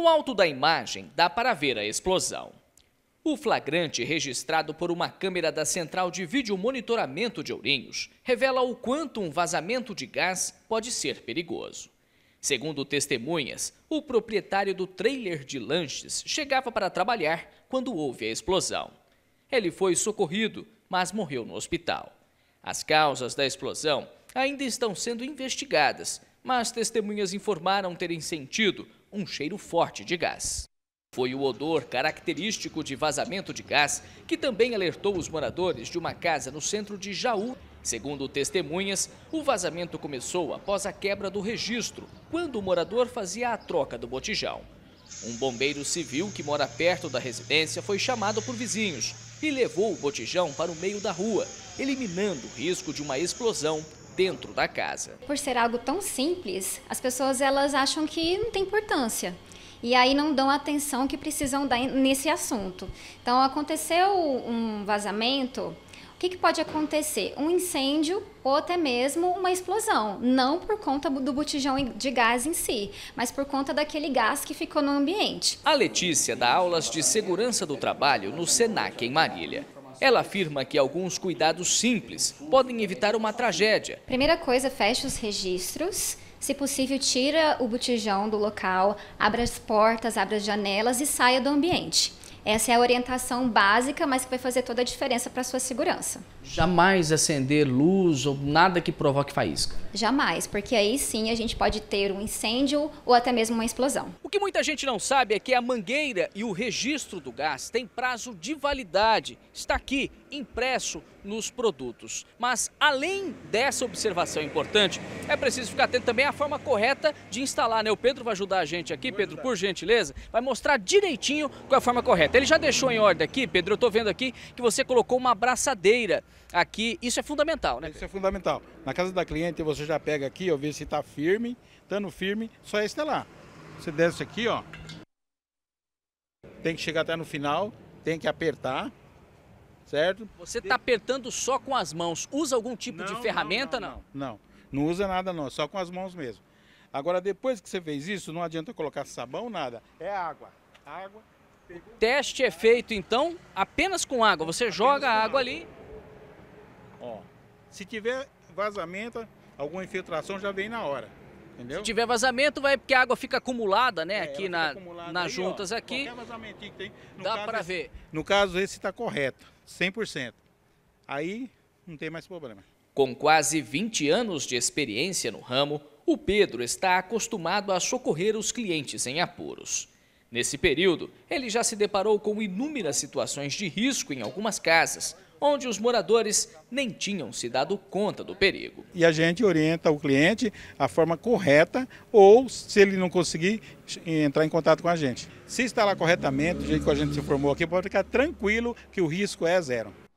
No alto da imagem, dá para ver a explosão. O flagrante, registrado por uma câmera da central de vídeo monitoramento de Ourinhos, revela o quanto um vazamento de gás pode ser perigoso. Segundo testemunhas, o proprietário do trailer de lanches chegava para trabalhar quando houve a explosão. Ele foi socorrido, mas morreu no hospital. As causas da explosão ainda estão sendo investigadas, mas testemunhas informaram terem sentido um cheiro forte de gás. Foi o odor característico de vazamento de gás que também alertou os moradores de uma casa no centro de Jaú. Segundo testemunhas, o vazamento começou após a quebra do registro, quando o morador fazia a troca do botijão. Um bombeiro civil que mora perto da residência foi chamado por vizinhos e levou o botijão para o meio da rua, eliminando o risco de uma explosão dentro da casa. Por ser algo tão simples, as pessoas elas acham que não tem importância e aí não dão a atenção que precisam dar nesse assunto. Então, aconteceu um vazamento, o que, que, pode acontecer? Um incêndio ou até mesmo uma explosão, não por conta do botijão de gás em si, mas por conta daquele gás que ficou no ambiente. A Letícia dá aulas de segurança do trabalho no SENAC em Marília. Ela afirma que alguns cuidados simples podem evitar uma tragédia. Primeira coisa, feche os registros. Se possível, tira o botijão do local, abra as portas, abra as janelas e saia do ambiente. Essa é a orientação básica, mas que vai fazer toda a diferença para a sua segurança. Jamais acender luz ou nada que provoque faísca. Jamais, porque aí sim a gente pode ter um incêndio ou até mesmo uma explosão. O que muita gente não sabe é que a mangueira e o registro do gás têm prazo de validade. Está aqui impresso nos produtos. Mas além dessa observação importante, é preciso ficar atento também à forma correta de instalar, né? O Pedro vai ajudar a gente aqui, Pedro, por gentileza, vai mostrar direitinho qual é a forma correta. Ele já deixou em ordem aqui, Pedro, eu estou vendo aqui que você colocou uma abraçadeira aqui. Isso é fundamental, né? Isso é fundamental. Na casa da cliente você já pega aqui, eu vejo se está firme, estando firme, só é lá. Você desce aqui, ó. Tem que chegar até no final, tem que apertar, certo? Você está apertando só com as mãos. Usa algum tipo não, de ferramenta, não não, não não, usa nada não, só com as mãos mesmo. Agora, depois que você fez isso, não adianta colocar sabão, nada. É água. Água. Pegou... O teste é feito, então, apenas com água. Você apenas joga a água, água ali. Ó, se tiver vazamento, alguma infiltração já vem na hora. Entendeu? Se tiver vazamento, vai porque a água fica acumulada, né? É, aqui na, acumulada nas aí, juntas ó, aqui. Tem, dá para ver. No caso, esse está correto. 100%. Aí não tem mais problema. Com quase 20 anos de experiência no ramo, o Pedro está acostumado a socorrer os clientes em apuros. Nesse período, ele já se deparou com inúmeras situações de risco em algumas casas, onde os moradores nem tinham se dado conta do perigo. E a gente orienta o cliente a forma correta ou, se ele não conseguir, entrar em contato com a gente. Se instalar corretamente, do jeito que a gente se informou aqui, pode ficar tranquilo que o risco é zero.